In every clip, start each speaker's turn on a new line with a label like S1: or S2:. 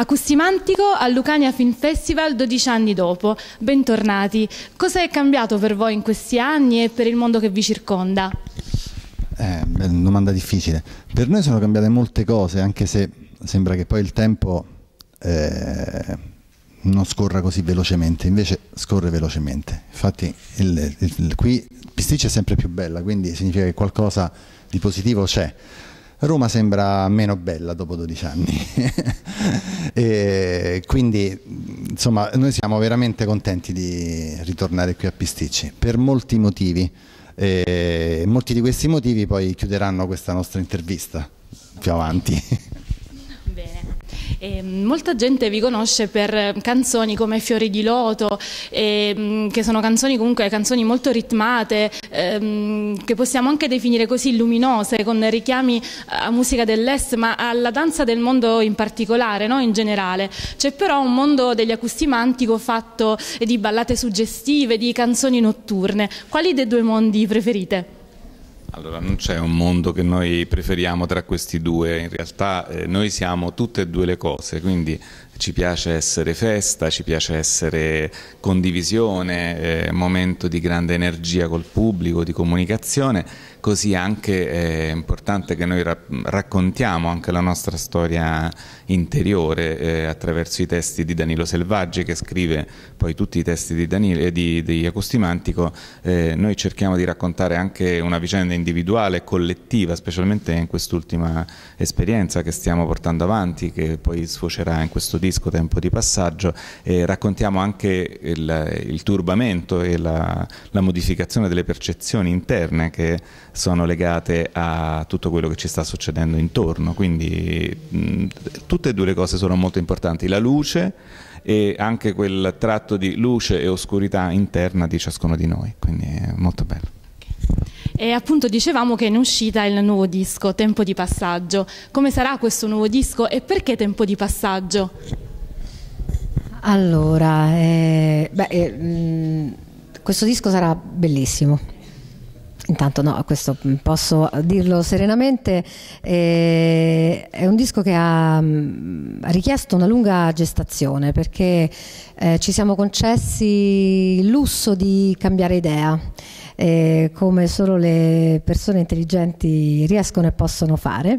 S1: A Custimantico, al Lucania Film Festival 12 anni dopo. Bentornati. Cosa è cambiato per voi in questi anni e per il mondo che vi circonda?
S2: Eh, domanda difficile. Per noi sono cambiate molte cose, anche se sembra che poi il tempo eh, non scorra così velocemente, invece scorre velocemente. Infatti il, il, il, qui Pisticcia è sempre più bella, quindi significa che qualcosa di positivo c'è. Roma sembra meno bella dopo 12 anni. e quindi, insomma, noi siamo veramente contenti di ritornare qui a Pisticci per molti motivi. E molti di questi motivi poi chiuderanno questa nostra intervista più avanti.
S1: E ehm, molta gente vi conosce per eh, canzoni come Fiori di Loto, e, ehm, che sono canzoni comunque canzoni molto ritmate, ehm, che possiamo anche definire così luminose, con richiami a musica dell'est, ma alla danza del mondo in particolare, no? in generale. C'è però un mondo degli acusti mantico fatto di ballate suggestive, di canzoni notturne. Quali dei due mondi preferite?
S3: Allora, non c'è un mondo che noi preferiamo tra questi due, in realtà eh, noi siamo tutte e due le cose, quindi ci piace essere festa, ci piace essere condivisione, eh, momento di grande energia col pubblico, di comunicazione, così anche eh, è importante che noi ra raccontiamo anche la nostra storia interiore eh, attraverso i testi di Danilo Selvaggi che scrive poi tutti i testi di, Danilo, eh, di, di Acostimantico, eh, noi cerchiamo di raccontare anche una vicenda individuale e collettiva, specialmente in quest'ultima esperienza che stiamo portando avanti, che poi sfocerà in questo disco disco Tempo di Passaggio e raccontiamo anche il, il turbamento e la, la, modificazione delle percezioni interne che sono legate a tutto quello che ci sta succedendo intorno. Quindi mh, tutte e due le cose sono molto importanti. La luce e anche quel tratto di luce e oscurità interna di ciascuno di noi, quindi è molto bello.
S1: Okay. E appunto dicevamo che è in uscita il nuovo disco, Tempo di Passaggio. Come sarà questo nuovo disco e perché Tempo di Passaggio?
S4: Allora, eh, beh, eh, mh, mm, questo disco sarà bellissimo. Intanto no, questo posso dirlo serenamente, eh, è un disco che ha, ha, mm, richiesto una lunga gestazione perché eh, ci siamo concessi il lusso di cambiare idea eh, come solo le persone intelligenti riescono e possono fare.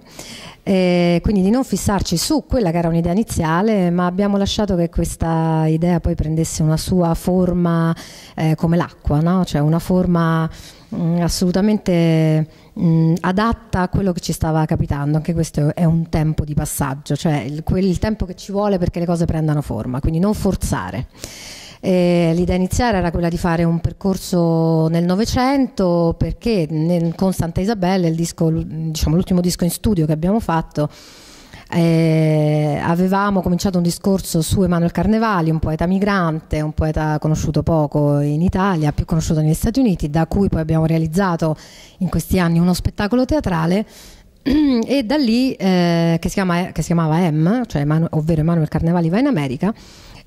S4: Eh, quindi di non fissarci su quella che era un'idea iniziale, ma abbiamo lasciato che questa idea poi prendesse una sua forma eh, come l'acqua, no? cioè una forma mh, mm, assolutamente mh, mm, adatta a quello che ci stava capitando. Anche questo è un tempo di passaggio, cioè il, quel, il tempo che ci vuole perché le cose prendano forma, quindi non forzare. Eh, l'idea iniziale era quella di fare un percorso nel Novecento perché nel, con Santa Isabella, diciamo, l'ultimo diciamo, disco in studio che abbiamo fatto, eh, avevamo cominciato un discorso su Emanuele Carnevali, un poeta migrante, un poeta conosciuto poco in Italia, più conosciuto negli Stati Uniti, da cui poi abbiamo realizzato in questi anni uno spettacolo teatrale e da lì, eh, che, si chiama, che, si chiamava M, cioè, ovvero Emanuele Carnevali va in America,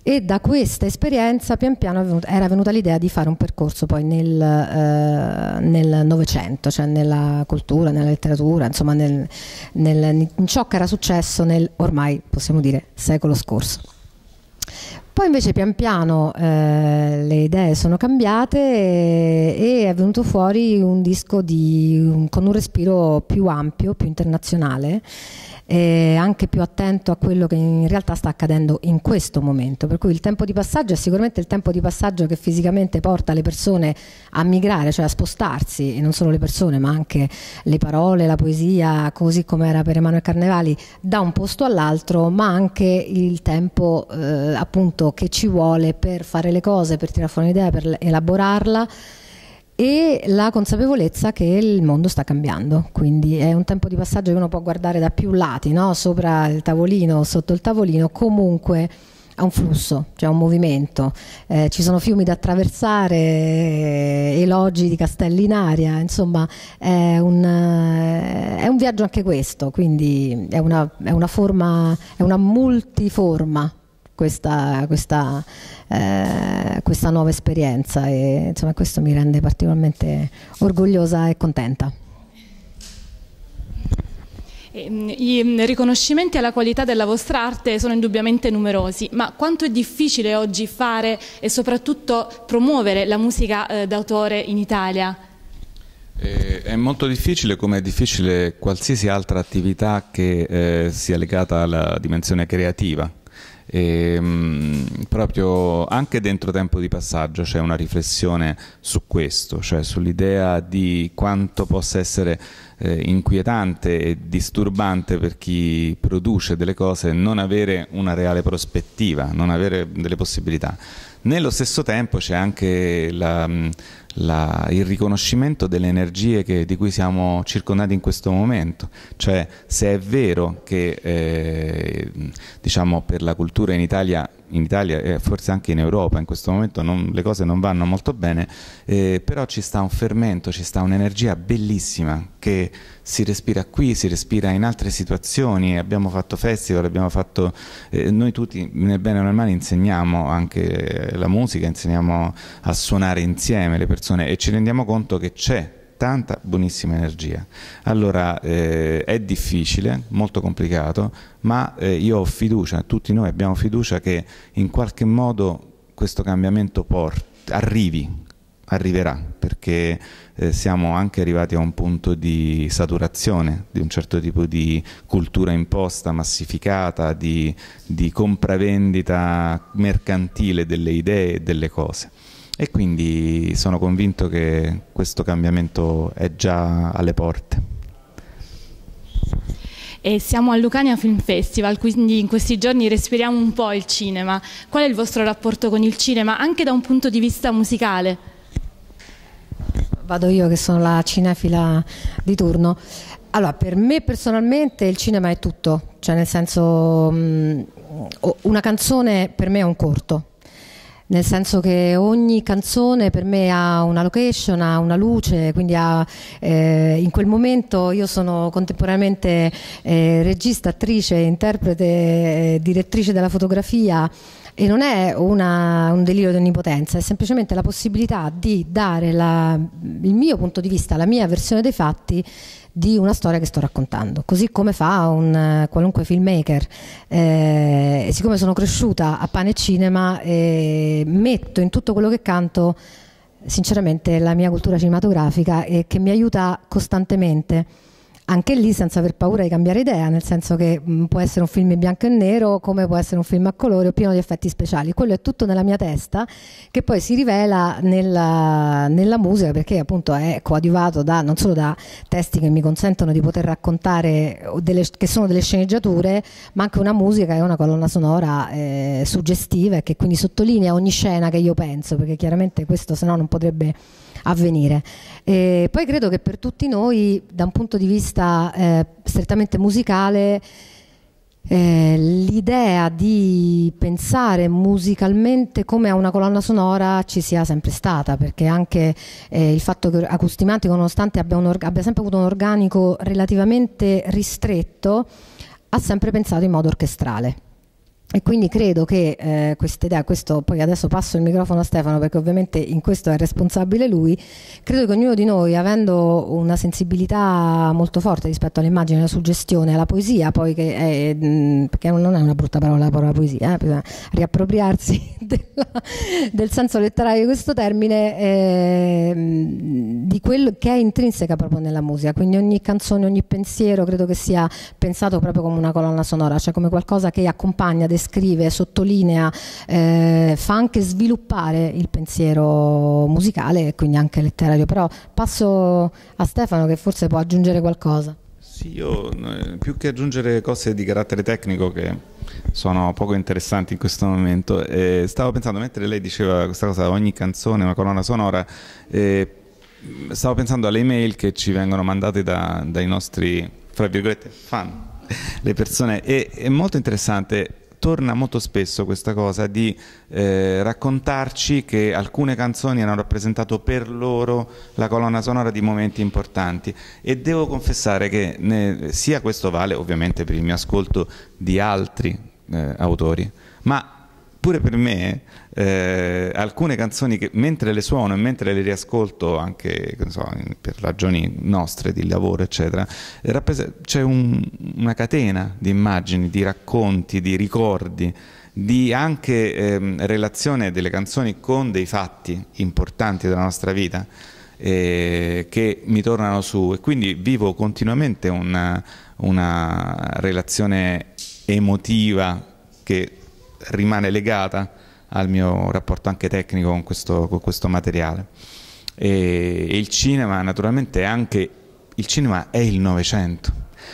S4: e da questa esperienza pian piano era venuta l'idea di fare un percorso poi nel, eh, nel Novecento, cioè nella cultura, nella letteratura, insomma nel, nel, in ciò che era successo nel ormai possiamo dire secolo scorso. Poi invece pian piano eh, le idee sono cambiate e, e, è venuto fuori un disco di, un, con un respiro più ampio, più internazionale e anche più attento a quello che in realtà sta accadendo in questo momento. Per cui il tempo di passaggio è sicuramente il tempo di passaggio che fisicamente porta le persone a migrare, cioè a spostarsi, e non solo le persone, ma anche le parole, la poesia, così come era per Emanuele Carnevali, da un posto all'altro, ma anche il tempo eh, appunto minuto che ci vuole per fare le cose, per tirare fuori un'idea, per elaborarla e la consapevolezza che il mondo sta cambiando, quindi è un tempo di passaggio che uno può guardare da più lati, no? sopra il tavolino, sotto il tavolino, comunque ha un flusso, c'è cioè un movimento, eh, ci sono fiumi da attraversare, eh, elogi di castelli in aria, insomma è un, eh, è un viaggio anche questo, quindi è una, è una, forma, è una multiforma questa, questa, eh, questa nuova esperienza e insomma, questo mi rende particolarmente orgogliosa e contenta.
S1: Ehm, I mm, riconoscimenti alla qualità della vostra arte sono indubbiamente numerosi, ma quanto è difficile oggi fare e soprattutto promuovere la musica eh, d'autore in Italia?
S3: Eh, è molto difficile come è difficile qualsiasi altra attività che eh, sia legata alla dimensione creativa, e, ehm, mh, proprio anche dentro tempo di passaggio c'è una riflessione su questo, cioè sull'idea di quanto possa essere eh, inquietante e disturbante per chi produce delle cose non avere una reale prospettiva, non avere delle possibilità. Nello stesso tempo c'è anche la... Mh, la, il riconoscimento delle energie che, di cui siamo circondati in questo momento, cioè se è vero che eh, diciamo, per la cultura in Italia in Italia e forse anche in Europa in questo momento non, le cose non vanno molto bene, eh, però ci sta un fermento, ci sta un'energia bellissima che si respira qui, si respira in altre situazioni, abbiamo fatto festival, abbiamo fatto, eh, noi tutti nel bene o nel male insegniamo anche la musica, insegniamo a suonare insieme le persone persone e ci rendiamo conto che c'è tanta buonissima energia. Allora eh, è difficile, molto complicato, ma eh, io ho fiducia, tutti noi abbiamo fiducia che in qualche modo questo cambiamento arrivi, arriverà, perché eh, siamo anche arrivati a un punto di saturazione di un certo tipo di cultura imposta, massificata, di, di compravendita mercantile delle idee e delle cose e quindi sono convinto che questo cambiamento è già alle porte.
S1: E siamo al Lucania Film Festival, quindi in questi giorni respiriamo un po' il cinema. Qual è il vostro rapporto con il cinema, anche da un punto di vista musicale?
S4: Vado io che sono la cinefila di turno. Allora, per me personalmente il cinema è tutto, cioè nel senso mm, una canzone per me è un corto, nel senso che ogni canzone per me ha una location, ha una luce, quindi ha, eh, in quel momento io sono contemporaneamente eh, regista, attrice, interprete, eh, direttrice della fotografia e non è una, un delirio di onnipotenza, è semplicemente la possibilità di dare la, il mio punto di vista, la mia versione dei fatti di una storia che sto raccontando, così come fa un eh, qualunque filmmaker. Eh, siccome sono cresciuta a pane e cinema, eh, metto in tutto quello che canto sinceramente la mia cultura cinematografica e eh, che mi aiuta costantemente anche lì senza aver paura di cambiare idea, nel senso che mh, mm, può essere un film in bianco e nero come può essere un film a colore o pieno di effetti speciali, quello è tutto nella mia testa che poi si rivela nella, nella musica perché appunto è coadiuvato da, non solo da testi che mi consentono di poter raccontare delle, che sono delle sceneggiature, ma anche una musica e una colonna sonora eh, suggestiva e che quindi sottolinea ogni scena che io penso, perché chiaramente questo se no non potrebbe avvenire. E poi credo che per tutti noi, da un punto di vista eh, strettamente musicale, eh, l'idea di pensare musicalmente come a una colonna sonora ci sia sempre stata, perché anche eh, il fatto che Acustimantico, nonostante abbia, abbia sempre avuto un organico relativamente ristretto, ha sempre pensato in modo orchestrale e quindi credo che eh, questa idea, questo, poi adesso passo il microfono a Stefano perché ovviamente in questo è responsabile lui, credo che ognuno di noi avendo una sensibilità molto forte rispetto all'immagine, alla suggestione, alla poesia, poi che è, mh, mm, perché non è una brutta parola la parola poesia, eh, bisogna riappropriarsi della, del senso letterario di questo termine, eh, di quello che è intrinseca proprio nella musica, quindi ogni canzone, ogni pensiero credo che sia pensato proprio come una colonna sonora, cioè come qualcosa che accompagna, scrive, sottolinea, eh, fa anche sviluppare il pensiero musicale e quindi anche letterario. Però passo a Stefano che forse può aggiungere qualcosa.
S3: Sì, io eh, più che aggiungere cose di carattere tecnico che sono poco interessanti in questo momento, eh, stavo pensando, mentre lei diceva questa cosa, ogni canzone una colonna sonora, eh, stavo pensando alle email che ci vengono mandate da, dai nostri, fra virgolette, fan, le persone, e è molto interessante torna molto spesso questa cosa di eh, raccontarci che alcune canzoni hanno rappresentato per loro la colonna sonora di momenti importanti e devo confessare che ne, sia questo vale ovviamente per il mio ascolto di altri eh, autori, ma pure per me eh, alcune canzoni che mentre le suono e mentre le riascolto anche so, per ragioni nostre di lavoro eccetera c'è un, una catena di immagini, di racconti, di ricordi di anche ehm, relazione delle canzoni con dei fatti importanti della nostra vita eh, che mi tornano su e quindi vivo continuamente una, una relazione emotiva che rimane legata al mio rapporto anche tecnico con questo, con questo materiale. E, e il cinema naturalmente è anche, il cinema è il Novecento,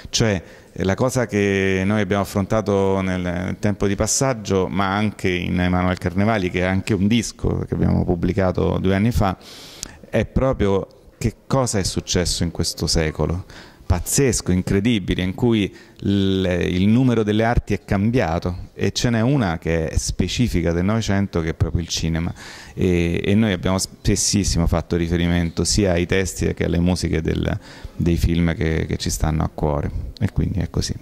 S3: cioè la cosa che noi abbiamo affrontato nel tempo di passaggio, ma anche in Emanuele Carnevali, che è anche un disco che abbiamo pubblicato due anni fa, è proprio che cosa è successo in questo secolo pazzesco, incredibile, in cui il numero delle arti è cambiato e ce n'è una che è specifica del Novecento che è proprio il cinema e, e, noi abbiamo spessissimo fatto riferimento sia ai testi che alle musiche del, dei film che, che ci stanno a cuore e quindi è così.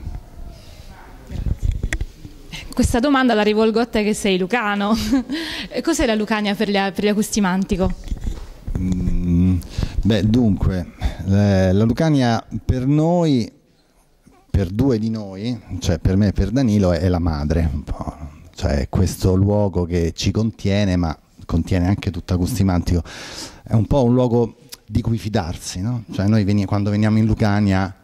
S1: Questa domanda la rivolgo a te che sei lucano. Cos'è la Lucania per, gli, per gli acustimantico?
S2: Mm, beh, dunque, eh, la Lucania per noi, per due di noi, cioè per me e per Danilo, è la madre, cioè questo luogo che ci contiene, ma contiene anche tutta Custimantico, è un po' un luogo di cui fidarsi, no? cioè noi veni quando veniamo in Lucania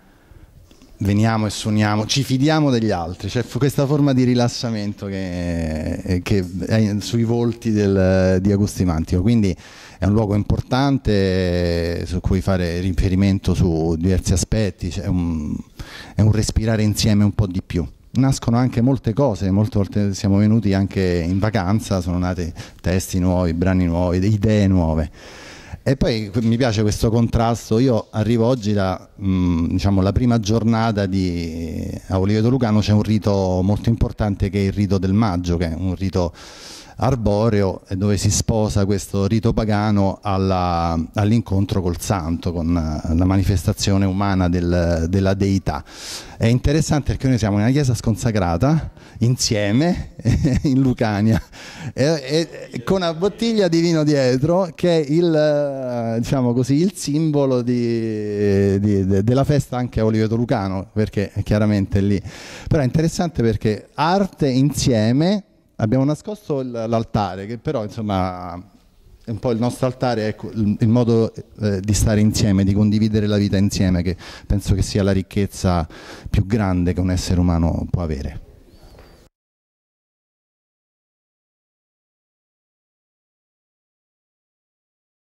S2: veniamo e suoniamo, ci fidiamo degli altri, c'è questa forma di rilassamento che, eh, che è sui volti del, di Agustimantico, quindi è un luogo importante eh, su cui fare riferimento su diversi aspetti, cioè un, è un respirare insieme un po' di più. Nascono anche molte cose, molte volte siamo venuti anche in vacanza, sono nati testi nuovi, brani nuovi, idee nuove. E poi mi piace questo contrasto, io arrivo oggi da, mh, mm, diciamo, la prima giornata di... Eh, a Oliveto Lucano c'è un rito molto importante che è il rito del maggio, che è un rito arboreo eh, dove si sposa questo rito pagano all'incontro all col santo, con eh, la manifestazione umana del, della deità. È interessante perché noi siamo in una chiesa sconsacrata insieme in Lucania e, e, con una bottiglia di vino dietro che è il, eh, diciamo così, il simbolo di, di, de, della festa anche a Oliveto Lucano perché chiaramente è lì. Però è interessante perché arte insieme abbiamo nascosto l'altare, che però insomma è un po' il nostro altare, ecco, il, modo eh, di stare insieme, di condividere la vita insieme, che penso che sia la ricchezza più grande che un essere umano può avere.